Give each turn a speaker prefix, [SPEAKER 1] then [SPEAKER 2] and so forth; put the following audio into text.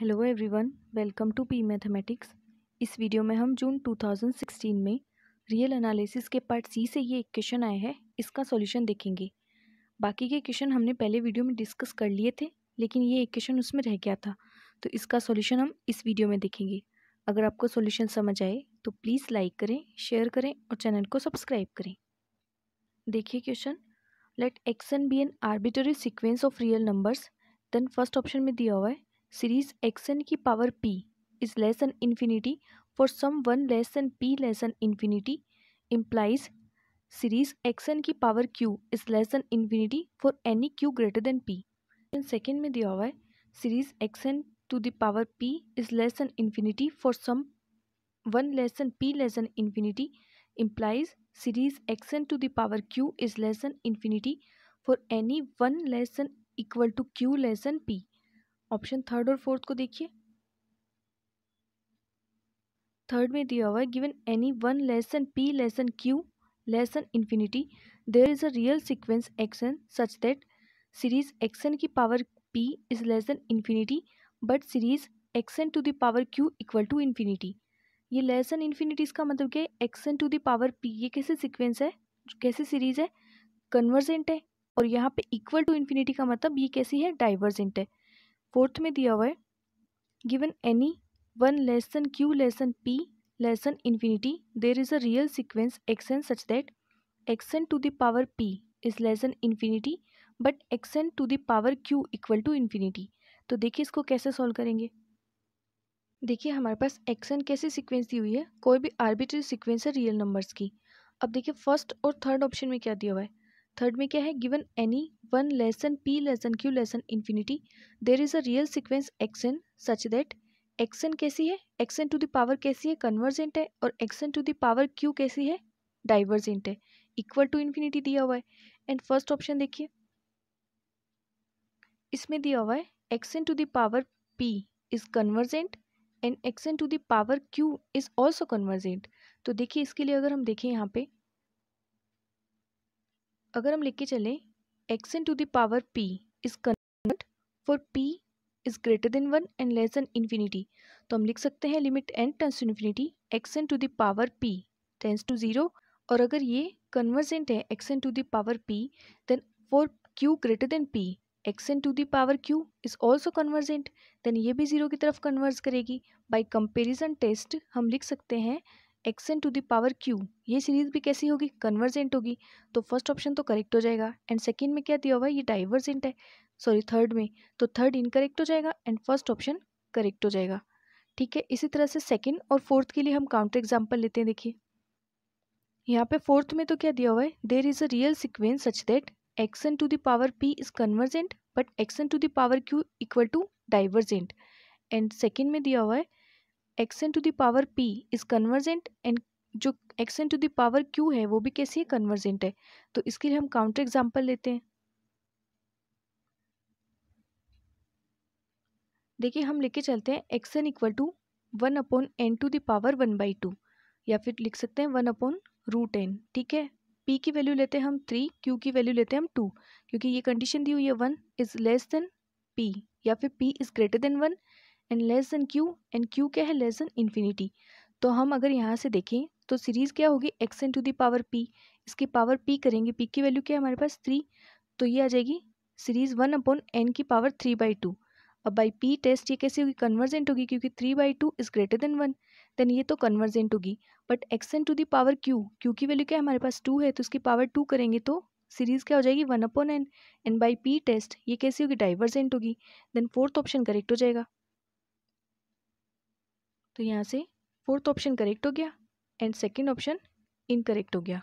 [SPEAKER 1] hello everyone welcome to P mathematics इस video में हम जून 2016 में रियल एनालिसिस के पार्ट सी से ये एक क्वेश्चन आया है इसका सॉल्यूशन देखेंगे बाकी के क्वेश्चन हमने पहले वीडियो में डिस्कस कर लिए थे लेकिन ये एक क्वेश्चन उसमें रह गया था तो इसका सॉल्यूशन हम इस वीडियो में देखेंगे अगर आपको सोल्यूशन समझ आए तो प्लीज़ लाइक करें शेयर करें और चैनल को सब्सक्राइब करें देखिए question let x n be an arbitrary sequence of real numbers then first option में दिया हुआ है सीरीज एक्सन की power p is less than infinity for some one less than p less than infinity implies series x n की power q is less than infinity for any q greater than p second में दिया हुआ है series x n to the power p is less than infinity for some one less than p less than infinity implies series x n to the power q is less than infinity for any one less than equal to q less than p option third और fourth को देखिए third में दिया हुआ है given any one less than p less than q less than infinity there is a real sequence x n such that series x n की power p is less than infinity but series x n to the power q equal to infinity ये less than infinity इसका मतलब क्या है x n to the power p ये कैसे sequence है कैसे सीरीज है कन्वर्जेंट है और यहाँ पे इक्वल टू इन्फिनिटी का मतलब ये कैसी है डाइवर्जेंट है फोर्थ में दिया हुआ है given any one less than q less than p less than infinity there is a real sequence x n such that x n to the power p is less than infinity but x n to the power q equal to infinity तो देखिए इसको कैसे solve करेंगे देखिए हमारे पास action कैसी sequence दी हुई है कोई भी आर्बिट्री सिक्वेंस है रियल नंबर्स की अब देखिए फर्स्ट और थर्ड ऑप्शन में क्या दिया हुआ है थर्ड में क्या है given any one less than p less than q less than infinity there is a real sequence x n such that x n कैसी है एक्सन टू द पावर कैसी है कन्वर्जेंट है और x n to the power q कैसी है डाइवर्जेंट है इक्वल टू इन्फिनिटी दिया हुआ है एंड फर्स्ट ऑप्शन देखिए इसमें दिया हुआ है x n to the power p is convergent and x n to the power q is also convergent तो देखिए इसके लिए अगर हम देखें यहाँ पे अगर हम लेके चलें x n to the power p is convert for p is greater than one and less than infinity तो हम लिख सकते हैं limit n tends to infinity x n to the power p tends to zero और अगर ये कन्वर्जेंट है x n to the power p then for q greater than p x n to the power q is also convergent then ये भी zero की तरफ converge करेगी by comparison test हम लिख सकते हैं x n to the power q ये सीरीज भी कैसी होगी कन्वर्जेंट होगी तो फर्स्ट ऑप्शन तो करेक्ट हो जाएगा एंड सेकेंड में क्या दिया हुआ है ये डाइवर्जेंट है सॉरी थर्ड में तो थर्ड इनकरेक्ट हो जाएगा एंड फर्स्ट ऑप्शन करेक्ट हो जाएगा ठीक है इसी तरह से सेकेंड और फोर्थ के लिए हम काउंटर एग्जाम्पल लेते हैं देखिए यहाँ पे फोर्थ में तो क्या दिया हुआ है there is a real sequence such that x n to the power p is convergent but x n to the power q equal to divergent and second में दिया हुआ है x n to the power p is convergent and जो x n to the power q है वो भी कैसी है कन्वर्जेंट है तो इसके लिए हम काउंटर एग्जाम्पल लेते हैं देखिए हम लेके चलते हैं x n equal to one upon n to the power one by two या फिर लिख सकते हैं वन अपॉन रूट एन ठीक है पी की वैल्यू लेते हैं हम थ्री क्यू की वैल्यू लेते हैं हम टू क्योंकि ये कंडीशन दी हुई है one is less than p या फिर p is greater than one and less than q and q क्या है लेस देन इन्फिनिटी तो हम अगर यहाँ से देखें तो सीरीज़ क्या होगी x n to the power p इसकी पावर पी करेंगे पी की वैल्यू क्या है हमारे पास थ्री तो ये आ जाएगी सीरीज़ वन अपॉन एन की पावर थ्री बाई टू अब बाई पी टेस्ट ये कैसी होगी कन्वर्जेंट होगी क्योंकि three by two is greater than one then ये तो कन्वर्जेंट होगी but x n to the power q q की वैल्यू क्या है हमारे पास टू है तो उसकी पावर टू करेंगे तो सीरीज़ क्या हो जाएगी one upon n n by p test ये कैसी होगी डाइवर्जेंट होगी देन फोर्थ ऑप्शन करेक्ट हो जाएगा तो यहाँ से फोर्थ ऑप्शन करेक्ट हो गया एंड सेकेंड ऑप्शन इनकरेक्ट हो गया